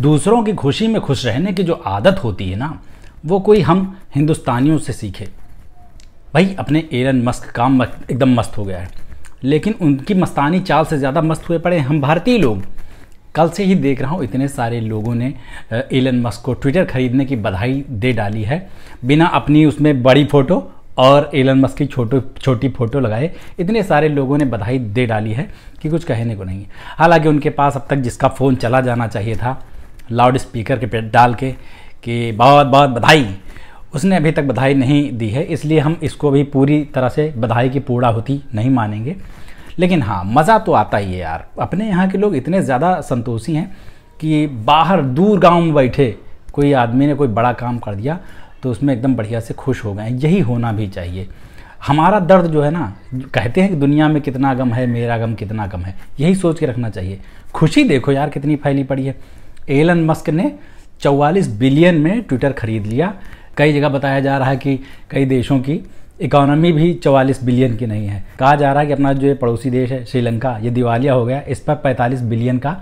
दूसरों की खुशी में खुश रहने की जो आदत होती है ना वो कोई हम हिंदुस्तानियों से सीखे भाई अपने एरन मस्क काम एकदम मस्त हो गया है लेकिन उनकी मस्तानी चाल से ज़्यादा मस्त हुए पड़े हम भारतीय लोग कल से ही देख रहा हूँ इतने सारे लोगों ने एलन मस्क को ट्विटर खरीदने की बधाई दे डाली है बिना अपनी उसमें बड़ी फ़ोटो और एलन मस्क की छोटो छोटी फ़ोटो लगाए इतने सारे लोगों ने बधाई दे डाली है कि कुछ कहने को नहीं हालांकि उनके पास अब तक जिसका फ़ोन चला जाना चाहिए था लाउड स्पीकर के पे डाल के कि बहुत बहुत बधाई उसने अभी तक बधाई नहीं दी है इसलिए हम इसको भी पूरी तरह से बधाई की पूरा होती नहीं मानेंगे लेकिन हाँ मज़ा तो आता ही है यार अपने यहाँ के लोग इतने ज़्यादा संतोषी हैं कि बाहर दूर गांव में बैठे कोई आदमी ने कोई बड़ा काम कर दिया तो उसमें एकदम बढ़िया से खुश हो गए यही होना भी चाहिए हमारा दर्द जो है ना कहते हैं कि दुनिया में कितना गम है मेरा गम कितना गम है यही सोच के रखना चाहिए खुशी देखो यार कितनी फैली पड़ी है एलन मस्क ने 44 बिलियन में ट्विटर खरीद लिया कई जगह बताया जा रहा है कि कई देशों की इकोनॉमी भी 44 बिलियन की नहीं है कहा जा रहा है कि अपना जो पड़ोसी देश है श्रीलंका ये दिवालिया हो गया इस पर 45 बिलियन का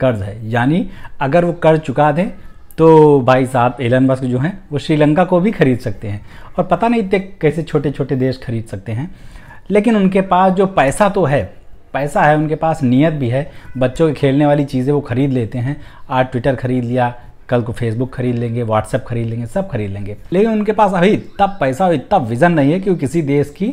कर्ज है यानी अगर वो कर्ज चुका दें तो भाई साहब एलन मस्क जो हैं वो श्रीलंका को भी खरीद सकते हैं और पता नहीं इतने कैसे छोटे छोटे देश खरीद सकते हैं लेकिन उनके पास जो पैसा तो है पैसा है उनके पास नीयत भी है बच्चों के खेलने वाली चीज़ें वो खरीद लेते हैं आज ट्विटर खरीद लिया कल को फेसबुक खरीद लेंगे व्हाट्सएप खरीद लेंगे सब खरीद लेंगे लेकिन उनके पास अभी इतना पैसा और इतना विज़न नहीं है कि वो किसी देश की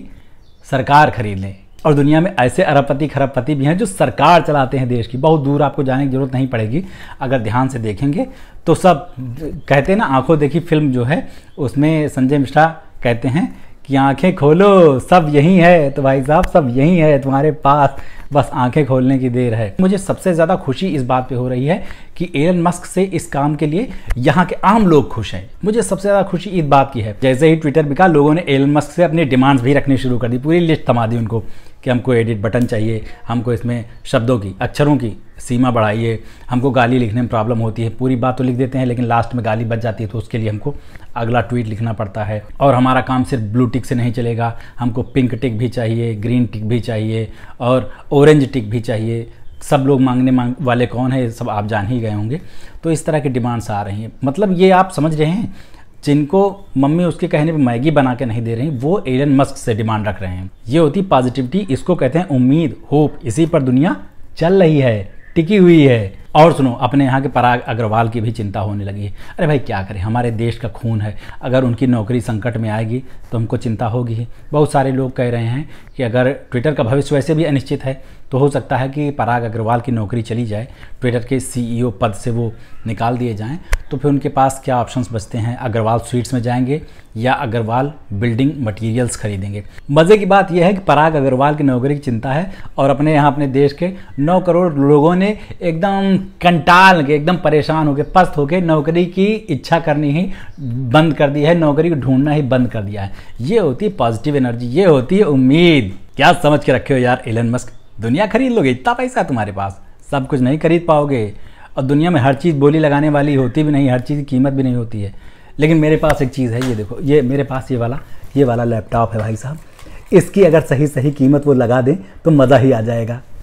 सरकार खरीद लें और दुनिया में ऐसे अरबपति खरबपति भी हैं जो सरकार चलाते हैं देश की बहुत दूर आपको जाने की ज़रूरत नहीं पड़ेगी अगर ध्यान से देखेंगे तो सब कहते हैं ना आंखों देखी फिल्म जो है उसमें संजय मिश्रा कहते हैं कि आंखें खोलो सब यही है तो भाई साहब सब यही है तुम्हारे पास बस आंखें खोलने की देर है मुझे सबसे ज़्यादा खुशी इस बात पे हो रही है कि एलन मस्क से इस काम के लिए यहाँ के आम लोग खुश हैं मुझे सबसे ज़्यादा खुशी इस बात की है जैसे ही ट्विटर बिका लोगों ने एलन मस्क से अपनी डिमांड्स भी रखनी शुरू कर दी पूरी लिस्ट थमा दी उनको कि हमको एडिट बटन चाहिए हमको इसमें शब्दों की अक्षरों की सीमा बढ़ाइए हमको गाली लिखने में प्रॉब्लम होती है पूरी बात तो लिख देते हैं लेकिन लास्ट में गाली बच जाती है तो उसके लिए हमको अगला ट्वीट लिखना पड़ता है और हमारा काम सिर्फ ब्लू टिक से नहीं चलेगा हमको पिंक टिक भी चाहिए ग्रीन टिक भी चाहिए और ऑरेंज टिक भी चाहिए सब लोग मांगने मांग वाले कौन है सब आप जान ही गए होंगे तो इस तरह की डिमांड्स आ रही हैं मतलब ये आप समझ रहे हैं जिनको मम्मी उसके कहने पे मैगी बना के नहीं दे रही वो एलन मस्क से डिमांड रख रहे हैं ये होती पॉजिटिविटी इसको कहते हैं उम्मीद होप इसी पर दुनिया चल रही है टिकी हुई है और सुनो अपने यहाँ के पराग अग्रवाल की भी चिंता होने लगी है अरे भाई क्या करें हमारे देश का खून है अगर उनकी नौकरी संकट में आएगी तो हमको चिंता होगी ही बहुत सारे लोग कह रहे हैं कि अगर ट्विटर का भविष्य वैसे भी अनिश्चित है तो हो सकता है कि पराग अग्रवाल की नौकरी चली जाए ट्विटर के सी पद से वो निकाल दिए जाएँ तो फिर उनके पास क्या ऑप्शंस बचते हैं अग्रवाल स्वीट्स में जाएंगे या अग्रवाल बिल्डिंग मटेरियल्स खरीदेंगे मज़े की बात यह है कि पराग अग्रवाल की नौकरी की चिंता है और अपने यहाँ अपने देश के नौ करोड़ लोगों ने एकदम कंटाल के एकदम परेशान होकर पस्त होकर नौकरी की इच्छा करनी ही बंद कर दी है नौकरी को ढूंढना ही बंद कर दिया है ये होती है पॉजिटिव एनर्जी ये होती है उम्मीद क्या समझ के रखे हो यार एलन मस्क दुनिया खरीद लोगे इतना पैसा तुम्हारे पास सब कुछ नहीं खरीद पाओगे और दुनिया में हर चीज़ बोली लगाने वाली होती भी नहीं हर चीज़ की कीमत भी नहीं होती है लेकिन मेरे पास एक चीज़ है ये देखो ये मेरे पास ये वाला ये वाला लैपटॉप है भाई साहब इसकी अगर सही सही कीमत वो लगा दें तो मज़ा ही आ जाएगा